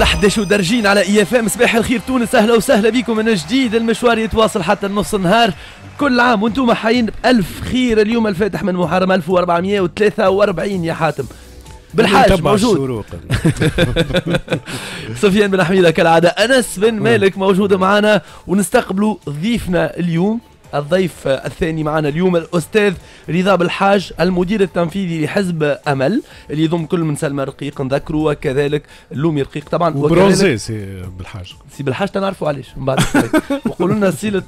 لحدش 11 ودرجين على اي اف ام صباح الخير تونس اهلا وسهلا بكم من جديد المشوار يتواصل حتى نص النهار كل عام وانتم حيين بألف خير اليوم الفاتح من محرم 1443 يا حاتم بالحاج موجود سفيان بن حميده كالعاده انس بن نعم. مالك موجود معنا ونستقبلوا ضيفنا اليوم الضيف الثاني معنا اليوم الاستاذ رضا بالحاج المدير التنفيذي لحزب امل اللي يضم كل من سلمى رقيق نذكره وكذلك اللومي رقيق طبعا وبرونزي سي بالحاج سي بالحاج تنعرفوا علاش من بعد وقولوا لنا صله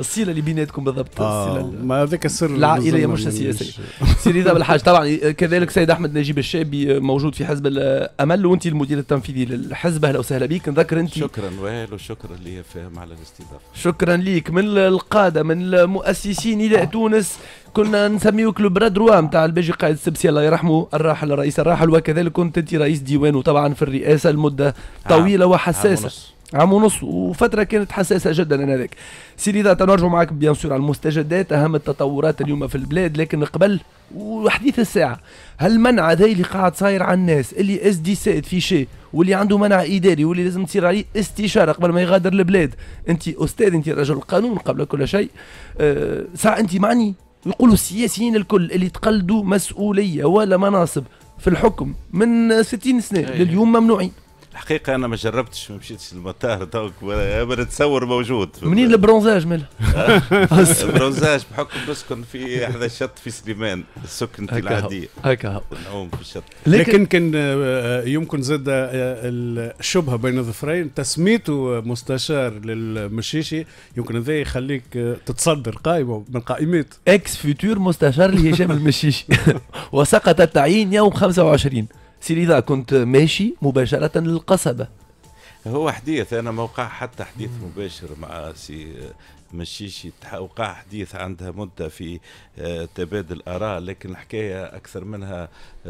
الصله اللي بيناتكم بالضبط آه ما هذاك السر العائليه مش السياسيه سي رضا بالحاج طبعا كذلك سيد احمد نجيب الشابي موجود في حزب الامل وانت المدير التنفيذي للحزب اهلا وسهلا بك نذكر انت شكرا وائل وشكرا لي فهم على الاستضافه شكرا ليك من القاده من المؤسسين الى تونس كنا نسميه كلوب رادروا نتاع الباجي قائد السبسي الله يرحمه الراحل الرئيس الراحل وكذلك كنت انت رئيس ديوان وطبعا في الرئاسه لمده نعم. طويله وحساسه نعم عام ونص وفتره كانت حساسه جدا انذاك سيدي اذا نرجع معك بيان سور على المستجدات اهم التطورات اليوم في البلاد لكن قبل وحديث الساعه هالمنع هذا اللي قاعد صاير على الناس اللي اس دي سيد في شيء واللي عنده منع اداري واللي لازم تصير عليه استشاره قبل ما يغادر البلاد انت استاذ انت رجل قانون قبل كل شيء آه، ساعه انت معني يقولوا السياسيين الكل اللي تقلدوا مسؤوليه ولا مناصب في الحكم من 60 سنه لليوم ممنوعين الحقيقه انا ما جربتش ما مشيتش للمطار دوك نتصور موجود منين البرونزاج مال البرونزاج بحكم نسكن في هذا الشط في سليمان سكنتي العاديه هكا نعوم في الشط لكن كان آه، آه، يمكن زاد آه، الشبهه بين الظفرين تسميته مستشار للمشيشي يمكن هذا يخليك تتصدر قائمه من القائمات اكس فيتور مستشار لهشام المشيشي وسقط التعيين يوم 25 سيدي اذا كنت ماشي مباشرة للقصبة هو حديث انا ما وقع حتى حديث مباشر مع سي مشيشي وقع حديث عندها مده في آه، تبادل اراء لكن الحكايه اكثر منها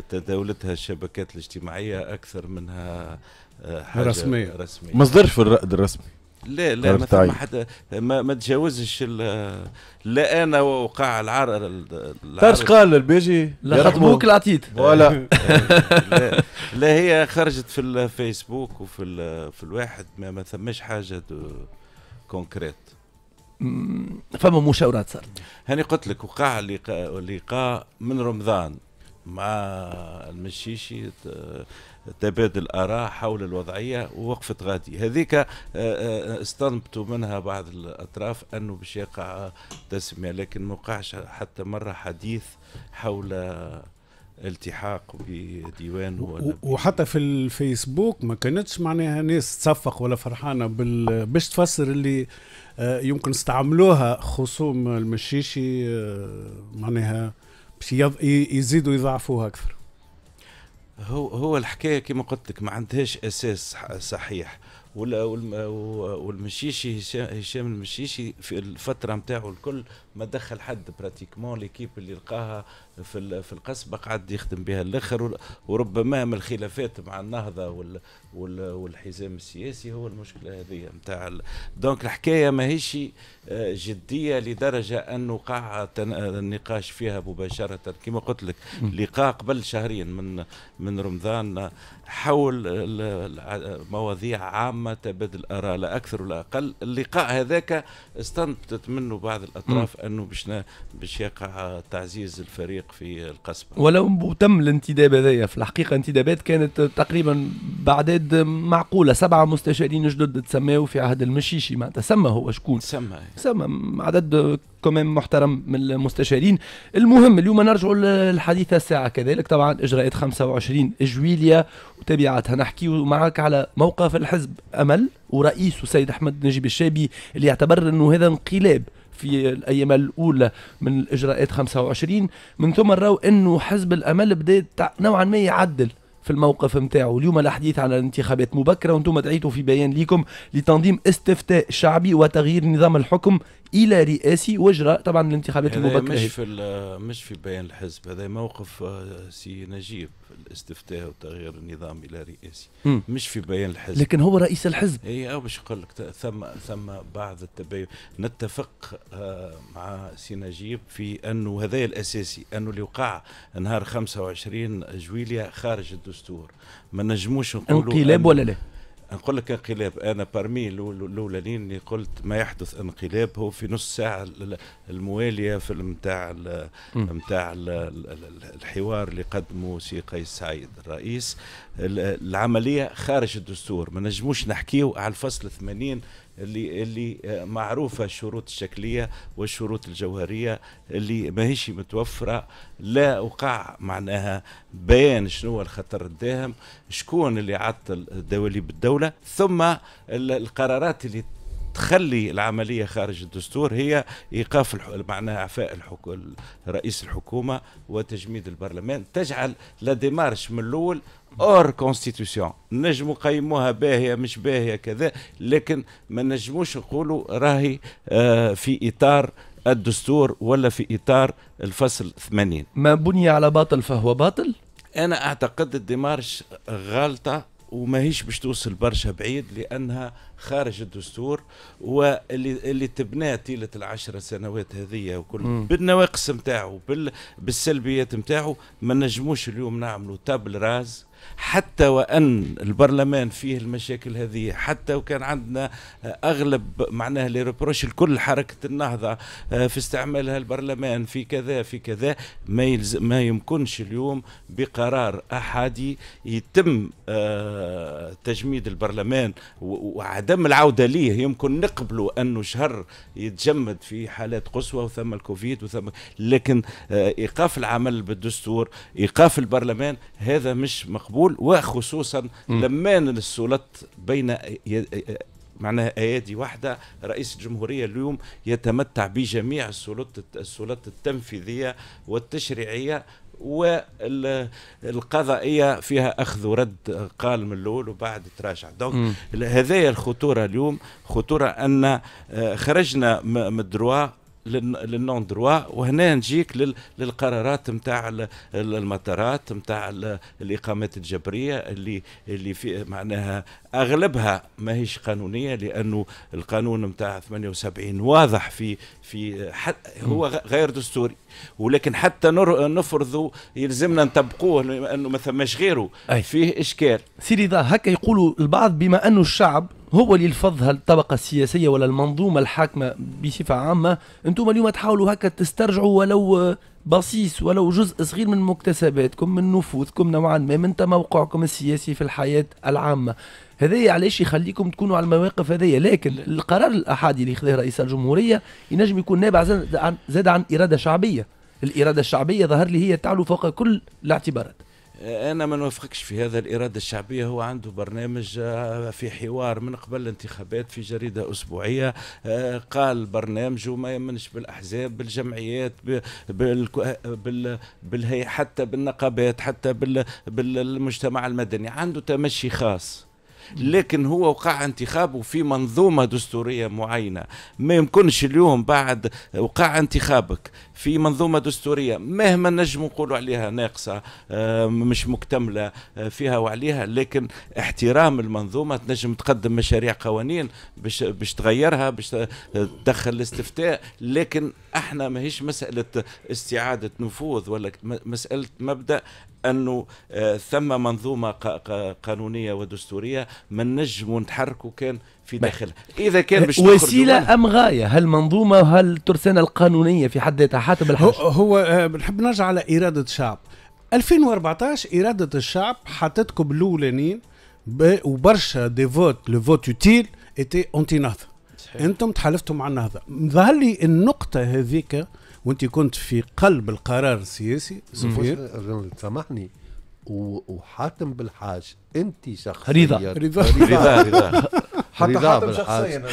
تداولتها الشبكات الاجتماعيه اكثر منها آه، حاجه رسميه رسميه مصدرش في الرأي الرسمي لا لا طيب، ما طيب. حتى ما, ما تجاوزش لا انا وقع العار تاش طيب، قال البيجي لا خطبوك العتيد ولا لا, هي خرجت في الفيسبوك وفي في الواحد ما, ما ثماش حاجه كونكريت فما مشاورات صارت هاني قلت لك وقع لقاء, لقاء من رمضان مع المشيشي تبادل آراء حول الوضعية ووقفت غادي هذيك آه، آه، استنبطوا منها بعض الأطراف أنه باش يقع تسمية لكن ما وقعش حتى مرة حديث حول التحاق بديوان ولا وحتى في الفيسبوك ما كانتش معناها ناس تصفق ولا فرحانه بال... باش تفسر اللي آه، يمكن استعملوها خصوم المشيشي معناها باش يزيدوا يضعفوها اكثر هو هو الحكايه كما قلت لك ما عندهاش اساس صحيح والمشيشي هشام المشيشي في الفتره نتاعو الكل ما دخل حد براتيكمون ليكيب اللي لقاها في في القصبة قعد يخدم بها الاخر وربما من الخلافات مع النهضة وال والحزام السياسي هو المشكلة هذه نتاع دونك الحكاية ماهيش آه، جدية لدرجة أنه قاع النقاش فيها مباشرة كما قلت لك لقاء قبل شهرين من من رمضان حول مواضيع عامة تبادل آراء لا أكثر ولا أقل اللقاء هذاك استنبطت منه بعض الأطراف أنه باش باش يقع تعزيز الفريق التنسيق في القسم ولو تم الانتداب هذايا في الحقيقه انتدابات كانت تقريبا بعداد معقوله سبعه مستشارين جدد تسماو في عهد المشيشي معناتها تسمى هو شكون سمى سمى عدد كمان محترم من المستشارين المهم اليوم نرجع للحديث الساعة كذلك طبعا إجراءات 25 جويليا وتبعاتها نحكي معك على موقف الحزب أمل ورئيسه سيد أحمد نجيب الشابي اللي يعتبر أنه هذا انقلاب في الايام الاولى من الاجراءات 25 من ثم نراو انه حزب الامل بدا نوعا ما يعدل في الموقف نتاعو اليوم الحديث على الانتخابات مبكره وانتم دعيتوا في بيان ليكم لتنظيم استفتاء شعبي وتغيير نظام الحكم الى رئاسي واجرى طبعا الانتخابات المبكره مش في مش في بيان الحزب هذا موقف آه، سي نجيب الاستفتاء وتغيير النظام الى رئاسي م. مش في بيان الحزب لكن هو رئيس الحزب اي او باش نقول لك ثم ثم بعض التباين نتفق آه، مع سي نجيب في انه هذا الاساسي انه اللي وقع نهار 25 جويليا خارج الدستور ما نجموش نقولوا انقلاب ولا لا نقول لك انقلاب انا برمي الاولانيين اللي قلت ما يحدث انقلاب هو في نص ساعه المواليه في نتاع نتاع الحوار اللي قدمه سي قيس سعيد الرئيس العمليه خارج الدستور ما نجموش نحكيه على الفصل 80 اللي اللي آه، معروفه الشروط الشكليه والشروط الجوهريه اللي ماهيش متوفره لا وقع معناها بيان شنو هو الخطر الداهم شكون اللي عطل دواليب الدوله ثم القرارات اللي تخلي العمليه خارج الدستور هي ايقاف معناها اعفاء رئيس الحكومه وتجميد البرلمان تجعل لا ديمارش من الاول اور كونستيتيوسيون نجموا قيموها باهيه مش باهيه كذا لكن ما نجموش نقولوا راهي آه، في اطار الدستور ولا في اطار الفصل 80 ما بني على باطل فهو باطل انا اعتقد الديمارش غلطه وماهيش باش توصل برشا بعيد لانها خارج الدستور واللي اللي تبناه طيله العشر سنوات هذه وكل م. بالنواقص نتاعو بالسلبيات نتاعو ما نجموش اليوم نعملوا تابل راز حتى وان البرلمان فيه المشاكل هذه حتى وكان عندنا اغلب معناها لي ريبروش لكل حركه النهضه آه، في استعمالها البرلمان في كذا في كذا ما يلزم ما يمكنش اليوم بقرار احادي يتم آه، تجميد البرلمان وعدم العوده ليه يمكن نقبلوا انه شهر يتجمد في حالات قصوى وثم الكوفيد وثم لكن آه، ايقاف العمل بالدستور ايقاف البرلمان هذا مش مقبول مقبول وخصوصا لما السلط بين معناها ايادي واحده رئيس الجمهوريه اليوم يتمتع بجميع السلطة السلط التنفيذيه والتشريعيه والقضائيه فيها اخذ ورد قال من الاول وبعد تراجع دونك هذايا الخطوره اليوم خطوره ان آه، خرجنا من الدروا للنون دروا وهنا نجيك للقرارات نتاع المطارات نتاع الاقامات الجبريه اللي اللي في معناها اغلبها ماهيش قانونيه لانه القانون نتاع 78 واضح في في هو غير دستوري ولكن حتى نفرضوا يلزمنا نطبقوه لانه ما ثماش غيره أي. فيه اشكال سيدي هكا يقولوا البعض بما انه الشعب هو اللي الفظ هالطبقة السياسية ولا المنظومة الحاكمة بصفة عامة انتم اليوم تحاولوا هكا تسترجعوا ولو بصيص ولو جزء صغير من مكتسباتكم من نفوذكم نوعا ما من تموقعكم السياسي في الحياة العامة هذايا علاش يخليكم تكونوا على المواقف هذايا لكن القرار الأحادي اللي خذاه رئيس الجمهورية ينجم يكون نابع زاد عن, زاد عن إرادة شعبية الإرادة الشعبية ظهر لي هي تعلو فوق كل الاعتبارات انا ما نوافقكش في هذا الاراده الشعبيه هو عنده برنامج آه، في حوار من قبل الانتخابات في جريده اسبوعيه آه، قال برنامجه ما يمنش بالاحزاب بالجمعيات بال بال حتى بالنقابات حتى بالمجتمع المدني عنده تمشي خاص لكن هو وقع انتخابه في منظومه دستوريه معينه ما يمكنش اليوم بعد وقع انتخابك في منظومة دستورية مهما نجم نقولوا عليها ناقصة آه، مش مكتملة آه، فيها وعليها لكن احترام المنظومة تنجم تقدم مشاريع قوانين باش تغيرها باش تدخل الاستفتاء لكن احنا ماهيش مسألة استعادة نفوذ ولا مسألة مبدأ انه آه، ثم منظومه قانونيه ودستوريه ما من نجم نتحركوا كان في داخلها اذا كان باش وسيله ام غايه هل منظومه هل ترسانه القانونيه في حد ذاتها حاتم الحاج هو بنحب آه، نرجع على اراده الشعب 2014 اراده الشعب حطتكم الاولانيين وبرشا دي فوت لو فوت يوتيل ايتي اونتي نهضه انتم تحالفتوا مع النهضه ظهر لي النقطه هذيك وانت كنت في قلب القرار السياسي سفير آه، سامحني وحاتم بالحاج انت شخصيا رضا رضا رضا حتى حاتم شخصيا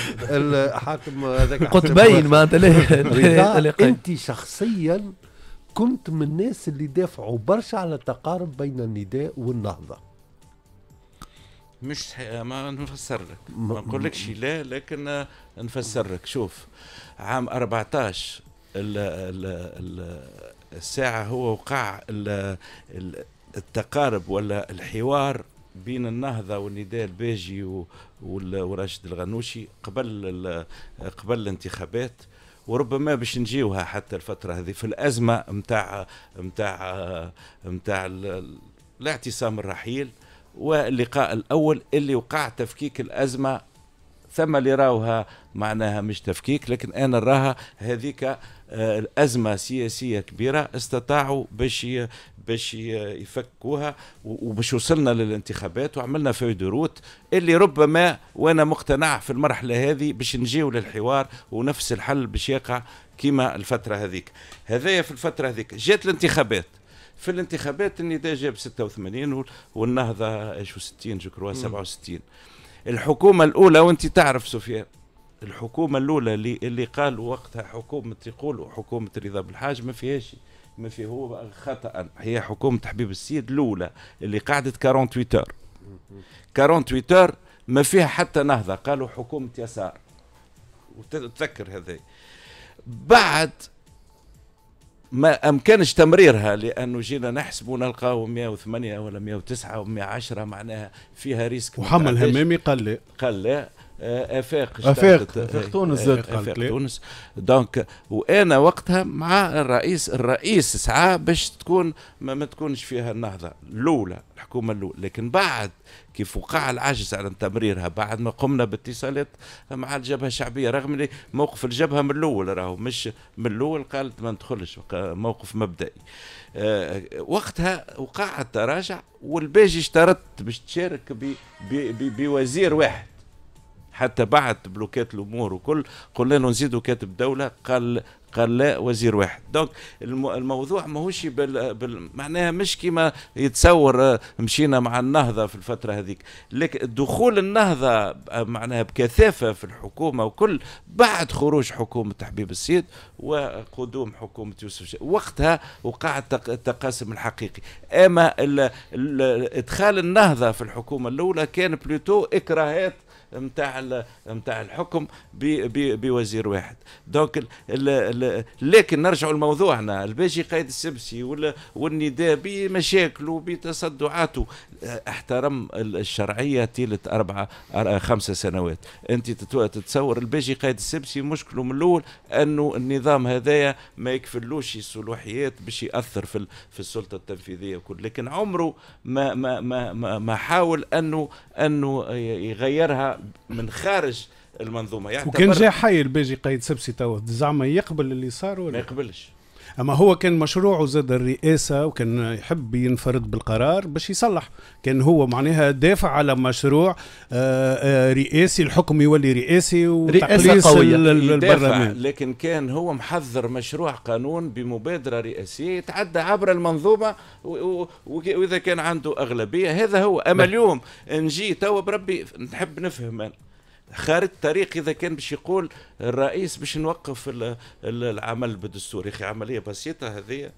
حاتم هذاك قلت باين معناتها ليه انت شخصيا كنت من الناس اللي دافعوا برشا على التقارب بين النداء والنهضه مش ما نفسر لك ما نقولكش لا لكن نفسر لك شوف عام 14 ال ال ال الساعه هو وقع ال التقارب ولا الحوار بين النهضة والنداء الباجي وراشد الغنوشي قبل قبل الانتخابات وربما باش نجيوها حتى الفترة هذه في الأزمة نتاع نتاع نتاع الاعتصام الرحيل واللقاء الأول اللي وقع تفكيك الأزمة ثم اللي راوها معناها مش تفكيك لكن أنا راها هذيك آه، الأزمة سياسية كبيرة استطاعوا باش باش يفكوها وباش وصلنا للانتخابات وعملنا في روت اللي ربما وانا مقتنع في المرحله هذه باش نجيو للحوار ونفس الحل باش يقع كيما الفتره هذيك هذايا في الفتره هذيك جات الانتخابات في الانتخابات النداء جاب 86 والنهضه ايش 60 جو 67 الحكومه الاولى وانت تعرف سفيان الحكومه الاولى اللي, اللي قالوا وقتها حكومه يقولوا حكومه رضا بالحاج ما فيهاش ماشي هو خطا هي حكومه حبيب السيد الاولى اللي قعدت 48 اور 48 اور ما فيها حتى نهضه قالوا حكومه يسار وتذكر هذا بعد ما امكنش تمريرها لانه جينا نحسبوا نلقاو 108 ولا 109 و110 معناها فيها ريسك محمد الهمامي قال لا قال لا آه، افاق افاق افاق آه، آه، تونس زاد افاق تونس دونك وانا وقتها مع الرئيس الرئيس سعى باش تكون ما, ما تكونش فيها النهضه الاولى الحكومه الاولى لكن بعد كيف وقع العجز على تمريرها بعد ما قمنا باتصالات مع الجبهه الشعبيه رغم اللي موقف الجبهه من الاول راهو مش من الاول قالت ما ندخلش موقف مبدئي وقتها وقع التراجع والباجي اشترطت باش تشارك بوزير واحد حتى بعد بلوكات الامور وكل قلنا له نزيدوا كاتب دوله قال قال لا وزير واحد دونك الموضوع ماهوش بال... بال... معناها مش كما يتصور آه، مشينا مع النهضة في الفترة هذيك لكن دخول النهضة آه، معناها بكثافة في الحكومة وكل بعد خروج حكومة حبيب السيد وقدوم حكومة يوسف شا. وقتها وقع التقاسم الحقيقي أما ال... ال... إدخال النهضة في الحكومة الأولى كان بلوتو إكراهات نتاع نتاع الحكم بوزير واحد دونك لكن نرجعوا لموضوعنا الباجي قايد السبسي والنداء بمشاكله بتصدعاته احترم الشرعيه تيلت أربعة خمسة سنوات أنت تتصور الباجي قايد السبسي مشكله من الأول أنه النظام هذايا ما يكفلوش الصلوحيات باش يأثر في, في السلطة التنفيذية وكل لكن عمره ما ما ما ما, ما حاول أنه أنه يغيرها من خارج المنظومه يعني وكان جا حي البيجي قايد سبسي توا زعما يقبل اللي صار ولا ما يقبلش اما هو كان مشروعه زاد الرئاسه وكان يحب ينفرد بالقرار باش يصلح كان هو معناها دافع على مشروع آه، آه، رئاسي الحكم يولي رئاسي وتقليص البرلمان لكن كان هو محذر مشروع قانون بمبادره رئاسيه يتعدى عبر المنظومه واذا كان عنده اغلبيه هذا هو اما اليوم نجي توا بربي نحب نفهم أنا. خارج طريق اذا كان باش يقول الرئيس باش نوقف العمل بالدستور يا اخي عمليه بسيطه هذه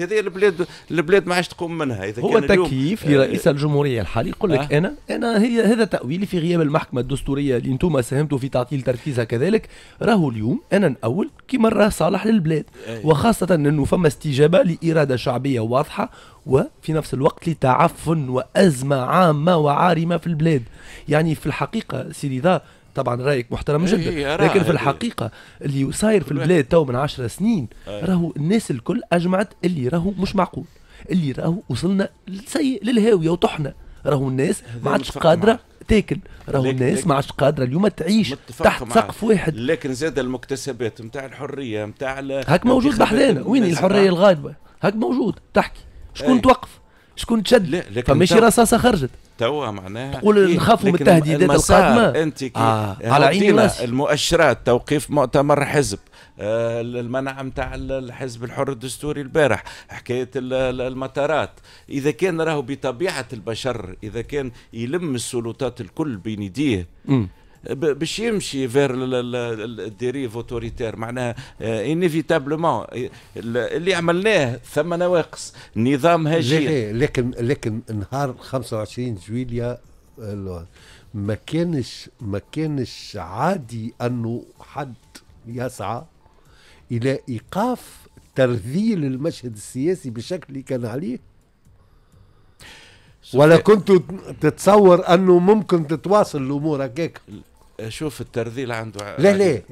هذه البلاد البلاد ما عادش تقوم منها اذا هو كان تكييف لرئيس آه، الجمهوريه الحالي يقول لك أه؟ انا انا هي هذا تاويلي في غياب المحكمه الدستوريه اللي انتم ساهمتوا في تعطيل تركيزها كذلك راهو اليوم انا ناول كما راه صالح للبلاد آه. وخاصه انه فما استجابه لاراده شعبيه واضحه وفي نفس الوقت لتعفن وازمه عامه وعارمه في البلاد يعني في الحقيقه سيدي طبعا رايك محترم جدا إيه، لكن في الحقيقه اللي صاير في البلاد تو من 10 سنين راهو الناس الكل اجمعت اللي راهو مش معقول اللي راهو وصلنا سيء للهاويه وطحنا راهو الناس ما عادش قادره تاكل راهو الناس ما عادش قادره اليوم تعيش تحت سقف واحد لكن زاد المكتسبات نتاع الحريه نتاع هاك موجود بحذانا وين الحريه الغايبه هاك موجود تحكي شكون توقف شكون تشد فماشي رصاصه خرجت توا معناها تقول إيه، نخافوا من التهديدات القادمه انت آه،, آه. على عيني راسي المؤشرات توقيف مؤتمر حزب آه، المنع نتاع الحزب الحر الدستوري البارح حكايه المطارات اذا كان راهو بطبيعه البشر اذا كان يلم السلطات الكل بين يديه باش يمشي فير الديريف اوتوريتير معناها euh, انيفيتابلمون اللي عملناه ثم نواقص نظام هجين لكن لكن نهار 25 جويليا ما كانش ما كانش عادي انه حد يسعى الى ايقاف ترذيل المشهد السياسي بالشكل اللي كان عليه ولا كنت تتصور انه ممكن تتواصل الامور هكاك شوف الترذيل عنده لا لا,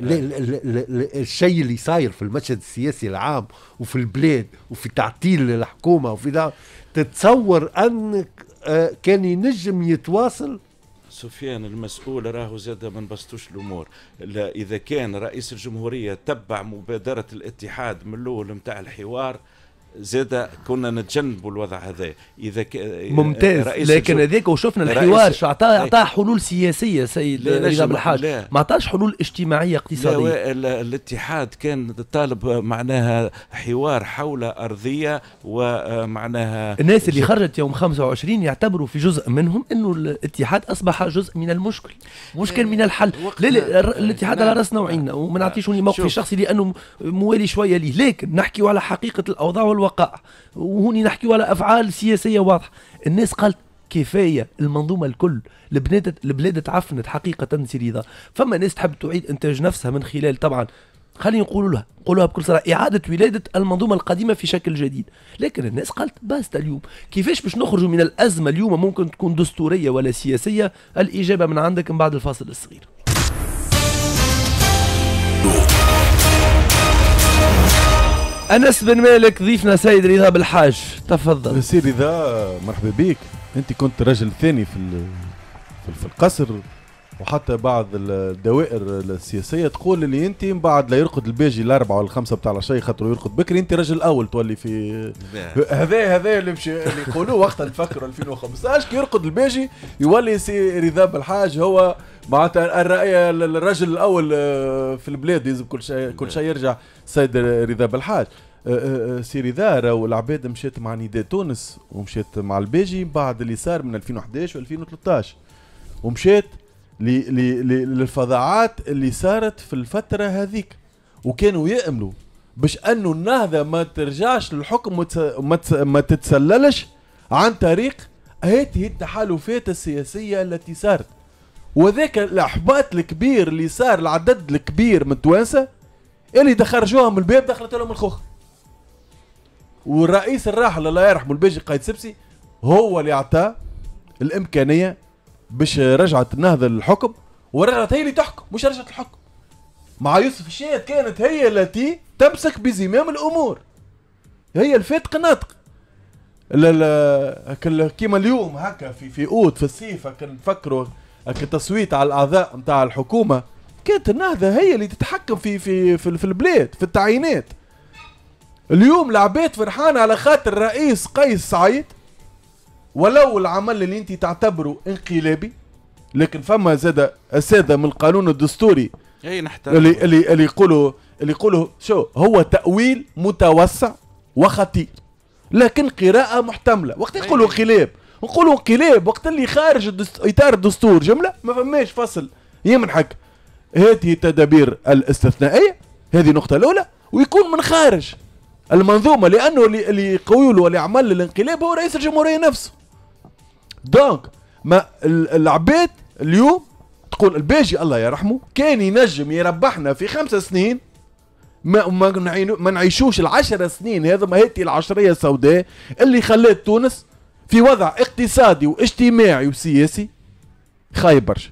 الشيء اللي صاير في المشهد السياسي العام وفي البلاد وفي تعطيل الحكومه وفي ذا تتصور انك آه، كان ينجم يتواصل سفيان المسؤول راهو زاد ما نبسطوش الامور لا اذا كان رئيس الجمهوريه تبع مبادره الاتحاد من الاول نتاع الحوار زاد كنا نتجنبوا الوضع هذا اذا ك... ممتاز لكن هذاك وشفنا الحوار شو اعطاه اعطاه حلول سياسيه سيد نجم الحاج ما اعطاش حلول اجتماعيه اقتصاديه لا الاتحاد كان طالب معناها حوار حول ارضيه ومعناها الناس اللي خرجت يوم 25 يعتبروا في جزء منهم انه الاتحاد اصبح جزء من المشكل مشكل من الحل لا لا الاتحاد على راسنا وعيننا وما نعطيش موقفي الشخصي لانه موالي شويه ليه لكن نحكي على حقيقه الاوضاع الوقائع وهوني نحكيو على افعال سياسيه واضحه الناس قالت كفايه المنظومه الكل البلاد البلاد تعفنت حقيقه سي فما ناس تحب تعيد انتاج نفسها من خلال طبعا خلينا نقولوا لها نقولوها بكل صراحه اعاده ولاده المنظومه القديمه في شكل جديد لكن الناس قالت باستا اليوم كيفاش باش نخرجوا من الازمه اليوم ممكن تكون دستوريه ولا سياسيه الاجابه من عندك من بعد الفاصل الصغير انس بن مالك ضيفنا سيد رضا بالحاج تفضل سيد رضا مرحبا بك انت كنت رجل ثاني في في القصر وحتى بعض الدوائر السياسيه تقول اللي انت من بعد لا يرقد الباجي الاربعه ولا الخمسه بتاع العشاء خاطر يرقد بكري انت رجل اول تولي في هذا هذا اللي مش اللي يقولوه وقتها نفكروا 2015 كي يرقد الباجي يولي سي رضا بالحاج هو معناتها الرأي الرجل الاول آه، في البلاد يلزم كل شيء كل شيء يرجع سيد رضا بالحاج آه، آه، سي رضا راهو العباد مشات مع نداء تونس ومشات مع الباجي بعد اللي صار من 2011 و 2013 ومشات للفظاعات اللي صارت في الفتره هذيك وكانوا ياملوا باش انه النهضه ما ترجعش للحكم وما تتسللش عن طريق هذه التحالفات السياسيه التي صارت وذاك الاحباط الكبير اللي صار العدد الكبير من التوانسه اللي من الباب دخلت لهم الخوخ والرئيس الراحل الله يرحمه الباجي قايد سبسي هو اللي اعطاه الامكانيه باش رجعت النهضه للحكم ورجعت هي اللي تحكم مش رجعت الحكم مع يوسف الشاهد كانت هي التي تمسك بزمام الامور هي الفاتق الناطق كيما اليوم هكا في في اوت في الصيف هكا نفكروا هكا التصويت على الاعضاء نتاع الحكومه كانت النهضه هي اللي تتحكم في في في, في البلاد في التعيينات اليوم العباد فرحان على خاطر الرئيس قيس سعيد ولو العمل اللي انت تعتبره انقلابي لكن فما زاد الساده من القانون الدستوري اي نحترم اللي اللي اللي يقولوا اللي يقولوا شو هو تاويل متوسع وخطير لكن قراءه محتمله وقت يقولوا انقلاب نقولوا انقلاب وقت اللي خارج اطار الدستور جمله ما فماش فصل يمنحك هذه التدابير الاستثنائيه هذه النقطه الاولى ويكون من خارج المنظومه لانه اللي اللي يقولوا عمل الانقلاب هو رئيس الجمهوريه نفسه دونك ما العباد اليوم تقول الباجي الله يرحمه كان ينجم يربحنا في خمس سنين ما ما, ما نعيشوش العشر سنين هذا ما هاتي العشريه السوداء اللي خلات تونس في وضع اقتصادي واجتماعي وسياسي خايب برشا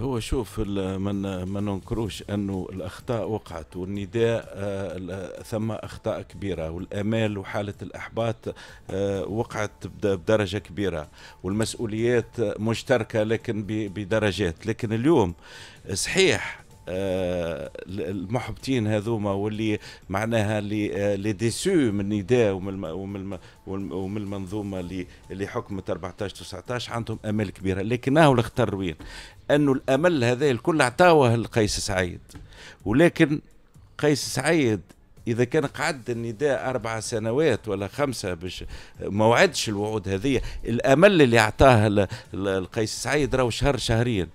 هو شوف من ما ننكروش انه الاخطاء وقعت والنداء آه، ثم اخطاء كبيره والامال وحاله الاحباط آه، وقعت بدرجه كبيره والمسؤوليات مشتركه لكن بدرجات لكن اليوم صحيح آه، المحبطين هذوما واللي معناها لي ديسو آه، من نداء ومن المنظومه اللي اللي حكمت 14 19 عندهم امال كبيره لكن هو اختار وين انه الامل هذا الكل عطاوه القيس سعيد ولكن قيس سعيد اذا كان قعد النداء اربع سنوات ولا خمسه باش ما وعدش الوعود هذه الامل اللي اعطاه القيس سعيد راهو شهر شهرين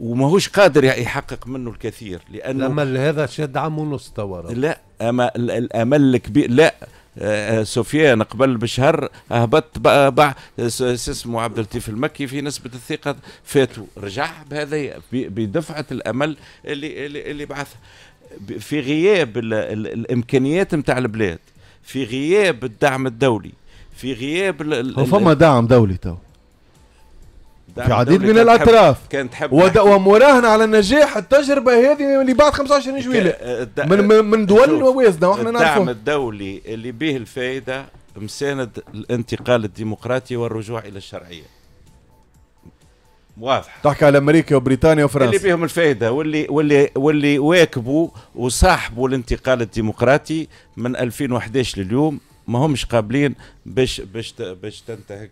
وماهوش قادر يحقق منه الكثير لانه الامل هذا شد عام ونص توا لا اما الامل الكبير لا آه، آه، سفيان قبل بشهر هبط باع اسمه عبد اللطيف المكي في نسبه الثقه فاتوا رجع بهذا بدفعه الامل اللي اللي, اللي بعثها في غياب الامكانيات نتاع البلاد في غياب الدعم الدولي في غياب ال هو فما دعم دولي تو في عديد من الاطراف كان تحب ومراهنة على نجاح التجربه هذه اللي بعد 25 جويليه آه، من من دول ووازنه واحنا نعرفوا الدعم الدولي اللي به الفائده مساند الانتقال الديمقراطي والرجوع الى الشرعيه واضح تحكي على امريكا وبريطانيا وفرنسا اللي بهم الفائده واللي واللي واللي واكبوا وصاحبوا الانتقال الديمقراطي من 2011 لليوم ما همش قابلين باش باش باش تنتهك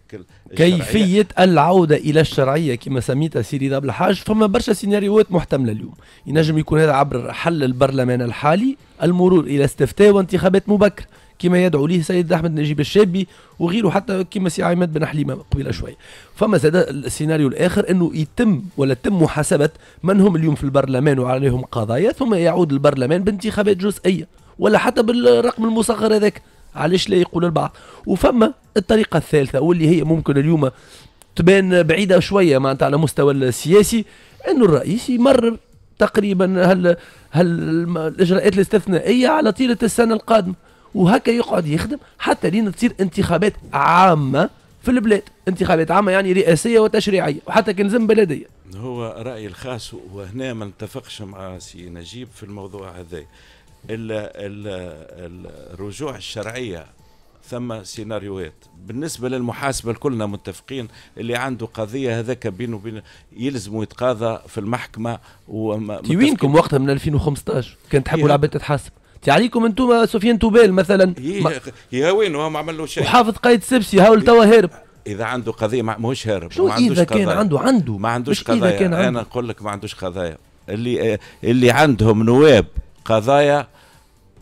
كيفيه العوده الى الشرعيه كما سميتها سيري قبل الحاج فما برشا سيناريوهات محتمله اليوم ينجم يكون هذا عبر حل البرلمان الحالي المرور الى استفتاء وانتخابات مبكره كما يدعو ليه سيد أحمد نجيب الشابي وغيره حتى كما سي عماد بن حليمة قبيله شوية فما زاد السيناريو الآخر أنه يتم ولا تم محاسبة من هم اليوم في البرلمان وعليهم قضايا ثم يعود البرلمان بانتخابات جزئية ولا حتى بالرقم المصغر هذاك علاش لا يقول البعض وفما الطريقة الثالثة واللي هي ممكن اليوم تبان بعيدة شوية معناتها على مستوى السياسي أنه الرئيس يمرر تقريبا هل هل الاجراءات الاستثنائيه على طيله السنه القادمه وهكا يقعد يخدم حتى لين تصير انتخابات عامه في البلاد انتخابات عامه يعني رئاسيه وتشريعيه وحتى كان بلديه هو رايي الخاص وهنا ما نتفقش مع سي نجيب في الموضوع هذا الرجوع الشرعيه ثم سيناريوهات بالنسبه للمحاسبه كلنا متفقين اللي عنده قضيه هذاك بينه وبين يلزم يتقاضى في المحكمه وما وينكم وقتها من 2015 كان تحبوا إيه. العباد تتحاسب عليكم انتم سفيان توبال مثلا يا وين هو ما عمل له شيء وحافظ قايد سبسي هاول توا هارب اذا عنده قضيه ماهوش هارب شو ما عندوش اذا كان قضايا. عنده عنده ما عندوش قضايا كان عنده. انا نقول لك ما عندوش قضايا اللي اللي عندهم نواب قضايا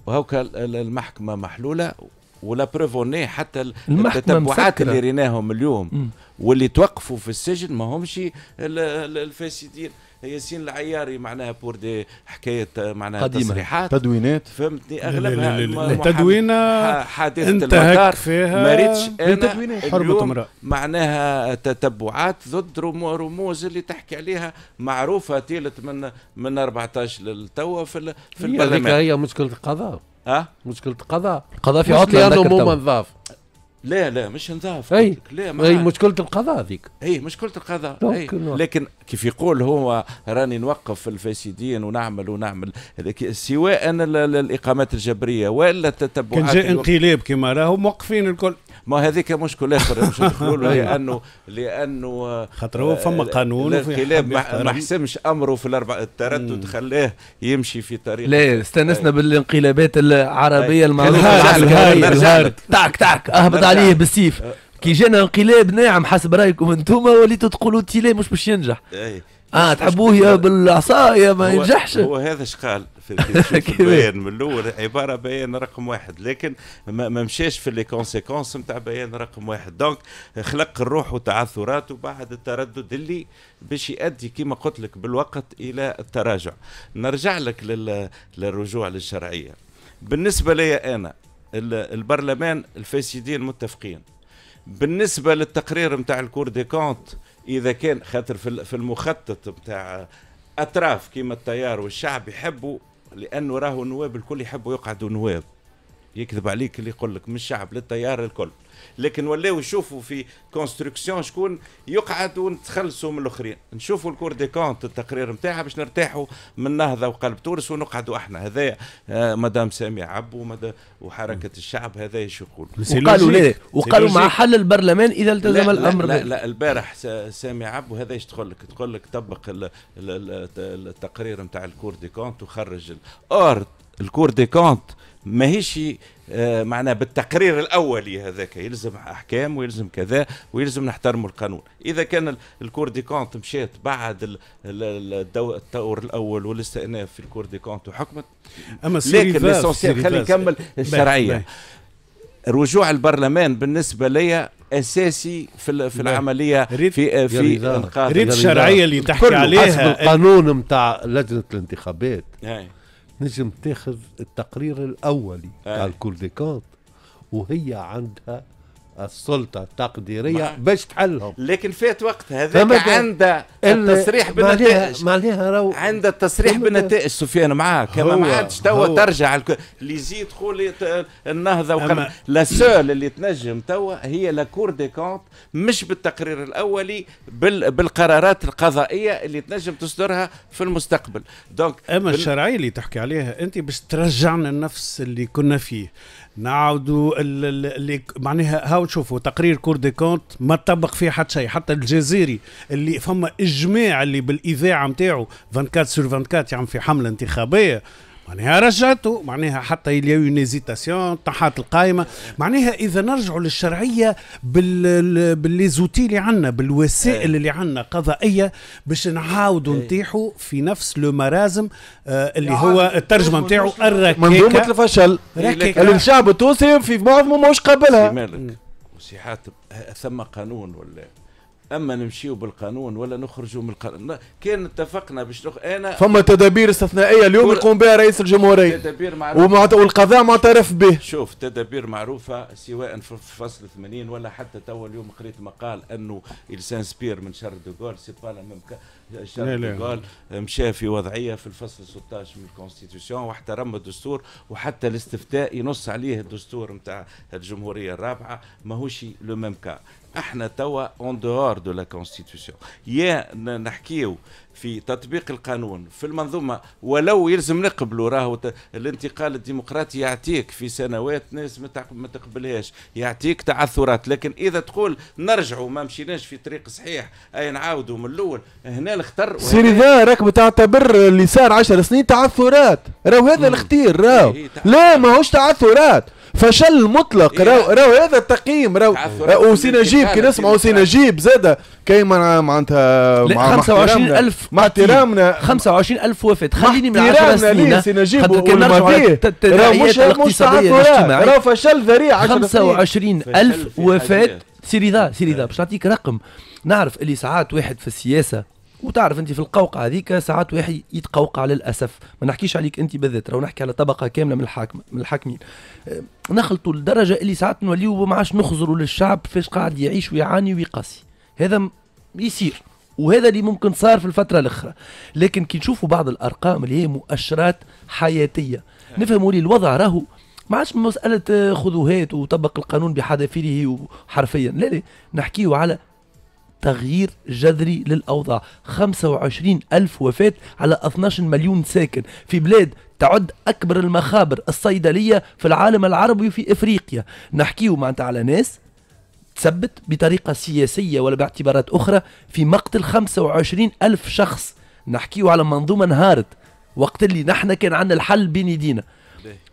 وهوك المحكمه محلوله ولا بروفوني حتى التتبعات اللي ريناهم اليوم م. واللي توقفوا في السجن ما همش الفاسدين ياسين العياري معناها بور دي حكايه معناها قديمة. تصريحات تدوينات فهمتني اغلبها التدوينه حادثه المطار فيها ما ريتش انا حرمه امراه معناها تتبعات ضد رموز اللي تحكي عليها معروفه تيلت من من 14 للتوا في في البرلمان هي مشكله القضاء اه مشكلة قضاء القضاء في عطلة هذا مو نظاف لا لا مش نظاف اي لا اي مشكله القضاء هذيك اي مشكله القضاء أي. لكن كيف يقول هو راني نوقف الفاسدين ونعمل ونعمل سواء الاقامات الجبريه والا التتبعات كان جاء انقلاب كما راهو موقفين الكل ما هذيك مشكل اخر مش ندخلوا أيوة. لانه لانه خاطر هو فما آه، قانون الكلاب ما حسمش امره في الاربع التردد خلاه يمشي في طريق لا استنسنا طيب. بالانقلابات العربيه طيب. المعروفه تعك تعك اهبط عليه بالسيف أه. كي جانا انقلاب ناعم حسب رايكم انتم وليتوا تقولوا تيلي مش باش ينجح اه تحبوه يا بالعصايه ما ينجحش هو هذا اش قال في البيان من الاول عباره بيان رقم واحد لكن ما, ما مشاش في لي كونسيكونس نتاع بيان رقم واحد دونك خلق الروح وتعثرات وبعد التردد اللي باش يؤدي كما قلت لك بالوقت الى التراجع نرجع لك لل... للرجوع للشرعيه بالنسبه لي انا البرلمان الفاسدين متفقين بالنسبه للتقرير نتاع الكور دي كونت اذا كان خاطر في المخطط نتاع اطراف كيما التيار والشعب يحبوا لانه راهو النواب الكل يحبوا يقعدوا نواب يكذب عليك اللي يقول لك من الشعب للتيار الكل لكن ولاو يشوفوا في كونستركسيون شكون يقعد ونتخلصوا من الاخرين نشوفوا الكور دي كونت التقرير نتاعها باش نرتاحوا من نهضه وقلب تونس ونقعدوا احنا هذا آه، مدام سامي عبو مدام وحركه الشعب هذا ايش يقول وقالوا لا وقالوا مع حل البرلمان اذا التزم الامر لا, لا, لا البارح سامي عبو هذا ايش تقول لك تقول لك طبق التقرير نتاع الكور دي كونت وخرج الارض الكور دي كونت ماهيش آه، معناه بالتقرير الاولي هذاك يلزم احكام ويلزم كذا ويلزم نحترموا القانون اذا كان الكور دي كونت مشات بعد الدور الاول والاستئناف في الكور دي كونت وحكمت اما لكن ليسونسيال خلي نكمل الشرعيه رجوع البرلمان بالنسبه ليا اساسي في في العمليه في آه، في انقاذ الشرعيه اللي تحكي عليها القانون نتاع لجنه الانتخابات هاي. تنجم تاخذ التقرير الاولي تاع آه. الكور دي كونت وهي عندها السلطه التقديريه باش تحلهم لكن فات وقت هذاك عند التصريح بالنتائج رو عند التصريح بالنتائج سفيان معاك ما عادش توا ترجع الك... اللي يزيد تقول النهضه وقال لا سول اللي تنجم توا هي لا كور دي كونت مش بالتقرير الاولي بال... بالقرارات القضائيه اللي تنجم تصدرها في المستقبل دونك اما بال... الشرعيه اللي تحكي عليها انت باش ترجعنا لنفس اللي كنا فيه نعاودوا اللي معناها هاو تشوفوا تقرير كور دي كونت ما طبق فيه حتى شيء حتى الجزيري اللي فما اجماع اللي بالاذاعه نتاعو 24 سور 24 يعمل يعني في حمله انتخابيه معناها رجعته معناها حتى اليو نيزيتاسيون طاحت القائمه معناها اذا نرجعوا للشرعيه بال بالليزوتي إيه. اللي عندنا بالوسائل اللي عندنا قضائيه باش نعاودوا إيه. نطيحوا في نفس لو مرازم آه، اللي هو الترجمه نتاعو الركيكه منظومه الفشل اللي الشعب التونسي في معظمه مش قابلها سي حاتم ثم قانون ولا اما نمشيو بالقانون ولا نخرجوا من القانون كان اتفقنا باش نخ... انا فما تدابير استثنائيه اليوم كل... يقوم بها رئيس الجمهوريه تدابير معروفه ومع... والقضاء معترف به شوف تدابير معروفه سواء في فصل 80 ولا حتى تو اليوم قريت مقال انه سبير من شارل دوغول سي با لا ميم شارل دوغول مشى في وضعيه في الفصل 16 من الكونستيتيوشن واحترم الدستور وحتى الاستفتاء ينص عليه الدستور نتاع الجمهوريه الرابعه ماهوش لو ميم كا احنا توا اون دوار دو لا كونستيتيوسيون يا نحكيو في تطبيق القانون في المنظومه ولو يلزم نقبلوا راهو الانتقال الديمقراطي يعطيك في سنوات ناس ما تقبلهاش يعطيك تعثرات لكن اذا تقول نرجعوا ما مشيناش في طريق صحيح اي نعاودوا من الاول هنا الخطر سيري ذا راك بتعتبر اللي صار 10 سنين تعثرات راهو هذا الاختير راهو إيه، لا ماهوش تعثرات فشل مطلق إيه راو راو هذا التقييم راو وسي نجيب كي نسمع سي نجيب زاد كاين معناتها مع 25000 مع احترامنا 25000 وفد خليني من 10 سنين احترامنا نجيب ونرجعوا راو مش الاقتصاديه الاجتماعيه راو فشل ذريع 25000 وفد سيري ذا سيري ذا باش نعطيك رقم نعرف اللي ساعات واحد في السياسه وتعرف انت في القوقعه هذيك ساعات واحد يتقوقع للاسف ما نحكيش عليك انت بالذات راه نحكي على طبقه كامله من الحاكم من الحاكمين أه، نخلطوا لدرجه اللي ساعات نوليو ما عادش نخزروا للشعب فاش قاعد يعيش ويعاني ويقاسي هذا يصير وهذا اللي ممكن صار في الفترة الأخرى لكن كي نشوفوا بعض الأرقام اللي هي مؤشرات حياتية نعم. نفهموا لي الوضع راهو ما عادش مسألة خذوهات وطبق القانون بحذافيره حرفيا لا لا نحكيه على تغيير جذري للأوضاع 25 ألف وفاة على 12 مليون ساكن في بلاد تعد أكبر المخابر الصيدلية في العالم العربي وفي إفريقيا نحكيه معناتها على ناس تثبت بطريقة سياسية ولا باعتبارات أخرى في مقتل 25 ألف شخص نحكيه على منظومة انهارت وقت اللي نحن كان عندنا الحل بين ايدينا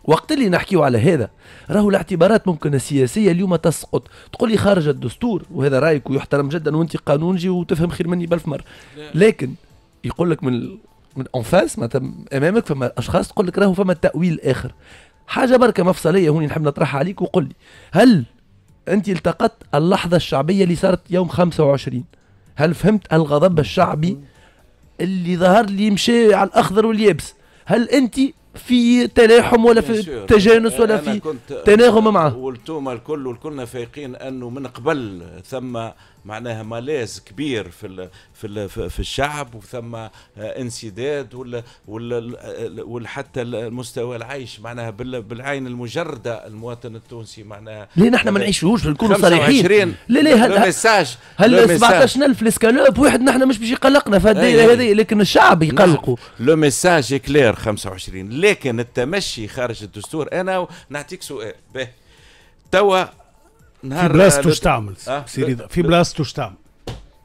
وقت اللي نحكيو على هذا راهو الاعتبارات ممكن السياسية اليوم تسقط تقول لي خارج الدستور وهذا رأيك ويحترم جدا وانت قانونجي وتفهم خير مني بلف مرة لكن يقول لك من من انفاس امامك فما اشخاص تقول لك راهو فما تاويل اخر حاجه بركه مفصليه هوني نحب نطرحها عليك وقول لي هل انت التقطت اللحظه الشعبيه اللي صارت يوم 25 هل فهمت الغضب الشعبي اللي ظهر لي مشى على الاخضر واليابس هل انت في تلاحم ولا في تجانس ولا في تناغم معه والتوما الكل والكلنا فايقين انه من قبل ثم معناها ملاذ كبير في الـ في الـ في الشعب وثم انسداد ولا ولا حتى مستوى العيش معناها بالعين المجرده المواطن التونسي معناها ليه نحن ما نعيشوش نكونوا صريحين لا لا هل الميساج هل 17000 الاسكالوب واحد نحن مش باش يقلقنا في الدائره أيوة. هذه لكن الشعب يقلقوا لو ميساج كلير 25 لكن التمشي خارج الدستور انا نعطيك سؤال به توا نهار في بلاصتو اش تعمل أه؟ سيري في بلاصتو اش تعمل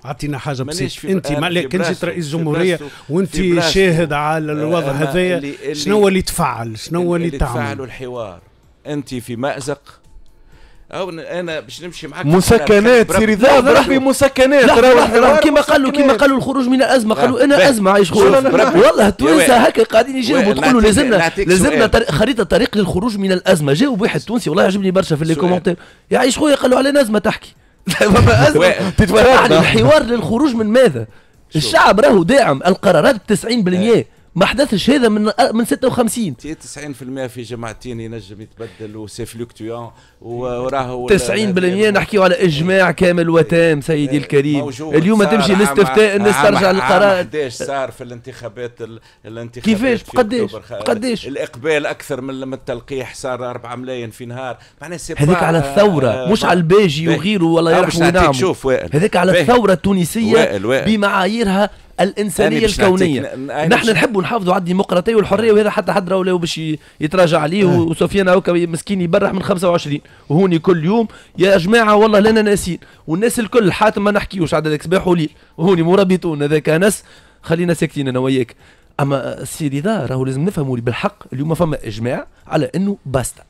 اعطينا حاجه بسيطه انت مالك انت رئيس جمهوريه وانت شاهد على آه، الوضع هذايا شنو اللي تفعل شنو اللي, اللي تعمل تفعل الحوار انت في مازق او انا باش نمشي معاك مسكنات سيري ذهب ربي مسكنات كما قالوا كما قالوا الخروج من الازمه قالوا انا ازمه عايش خروج والله التوانسه هكا قاعدين يجاوبوا تقولوا لازمنا لازمنا خريطه طريق للخروج من الازمه جاوب واحد تونسي والله عجبني برشا في لي كومونتير يا عايش خويا قالوا على ازمه تحكي تتفرج الحوار للخروج من ماذا؟ الشعب راهو داعم القرارات 90% ما حدثش هذا من من 56 90% في جماعتين ينجم يتبدل وسي فلوكتيون وراه 90% نحكيو على اجماع كامل وتام سيدي الكريم اليوم تمشي الاستفتاء نسترجع القرار قداش صار في الانتخابات الانتخابات كيفاش قداش قداش الاقبال اكثر من التلقيح صار 4 ملايين في نهار معناها هذاك على الثوره آه، مش على الباجي وغيره والله يرحم وينعمه هذاك على الثوره التونسيه بمعاييرها الانسانيه الكونيه نحن نحبوا نحافظوا على الديمقراطيه والحريه آه. وهذا حتى حد راهو باش يتراجع عليه آه. وسفيان هاكا مسكين يبرح من 25 وهوني كل يوم يا جماعه والله لنا ناسين والناس الكل حاتم ما نحكيوش عدد هذاك صباح وليل وهوني مرابطون هذاك ناس خلينا ساكتين انا وياك اما السيدي ذا راهو لازم نفهموا بالحق اليوم فما اجماع على انه باستا